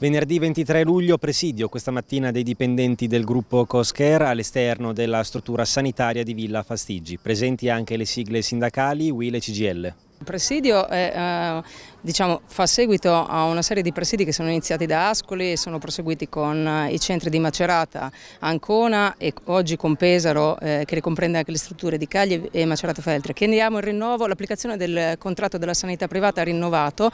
Venerdì 23 luglio presidio questa mattina dei dipendenti del gruppo Coscare all'esterno della struttura sanitaria di Villa Fastigi. Presenti anche le sigle sindacali, Will e CGL. Il presidio è, eh, diciamo, fa seguito a una serie di presidi che sono iniziati da Ascoli e sono proseguiti con eh, i centri di Macerata, Ancona e oggi con Pesaro eh, che ricomprende anche le strutture di Cagli e Macerata Feltre. Chiediamo il rinnovo, l'applicazione del contratto della sanità privata rinnovato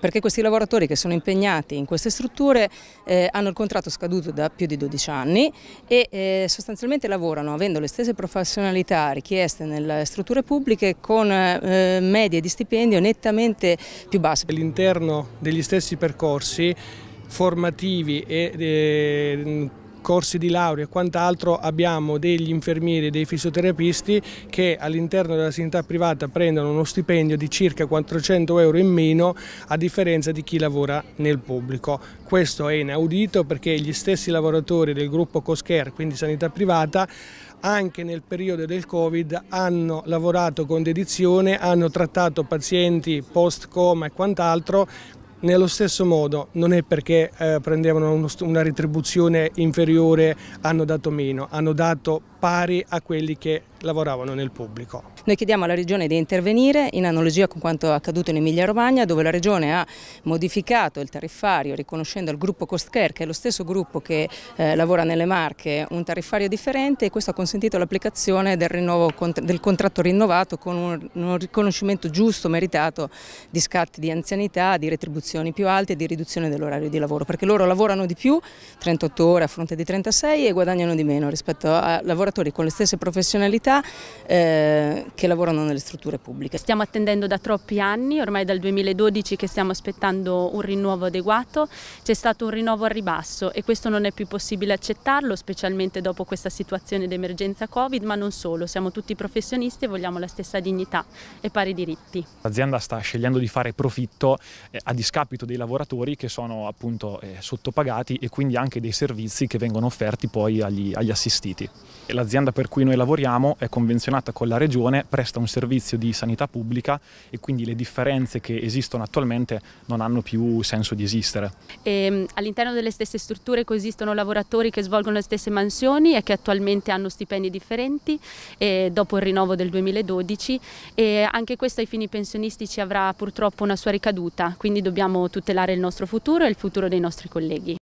perché questi lavoratori che sono impegnati in queste strutture eh, hanno il contratto scaduto da più di 12 anni e eh, sostanzialmente lavorano avendo le stesse professionalità richieste nelle strutture pubbliche con eh, medie di di stipendio nettamente più basso. All'interno degli stessi percorsi formativi e eh, corsi di laurea e quant'altro abbiamo degli infermieri e dei fisioterapisti che all'interno della sanità privata prendono uno stipendio di circa 400 euro in meno a differenza di chi lavora nel pubblico. Questo è inaudito perché gli stessi lavoratori del gruppo Coscare, quindi sanità privata, anche nel periodo del Covid hanno lavorato con dedizione, hanno trattato pazienti post coma e quant'altro nello stesso modo, non è perché eh, prendevano uno, una retribuzione inferiore, hanno dato meno, hanno dato pari a quelli che lavoravano nel pubblico. Noi chiediamo alla Regione di intervenire in analogia con quanto accaduto in Emilia-Romagna dove la Regione ha modificato il tariffario riconoscendo al gruppo Costcare che è lo stesso gruppo che eh, lavora nelle Marche un tariffario differente e questo ha consentito l'applicazione del, del contratto rinnovato con un, un riconoscimento giusto, meritato di scatti di anzianità, di retribuzioni più alte e di riduzione dell'orario di lavoro perché loro lavorano di più, 38 ore a fronte di 36 e guadagnano di meno rispetto a lavoratori lavoratori con le stesse professionalità eh, che lavorano nelle strutture pubbliche. Stiamo attendendo da troppi anni, ormai dal 2012 che stiamo aspettando un rinnovo adeguato, c'è stato un rinnovo a ribasso e questo non è più possibile accettarlo, specialmente dopo questa situazione d'emergenza Covid, ma non solo, siamo tutti professionisti e vogliamo la stessa dignità e pari diritti. L'azienda sta scegliendo di fare profitto eh, a discapito dei lavoratori che sono appunto eh, sottopagati e quindi anche dei servizi che vengono offerti poi agli, agli assistiti l'azienda per cui noi lavoriamo è convenzionata con la regione, presta un servizio di sanità pubblica e quindi le differenze che esistono attualmente non hanno più senso di esistere. Ehm, all'interno delle stesse strutture coesistono lavoratori che svolgono le stesse mansioni e che attualmente hanno stipendi differenti eh, dopo il rinnovo del 2012 e anche questo ai fini pensionistici avrà purtroppo una sua ricaduta, quindi dobbiamo tutelare il nostro futuro e il futuro dei nostri colleghi.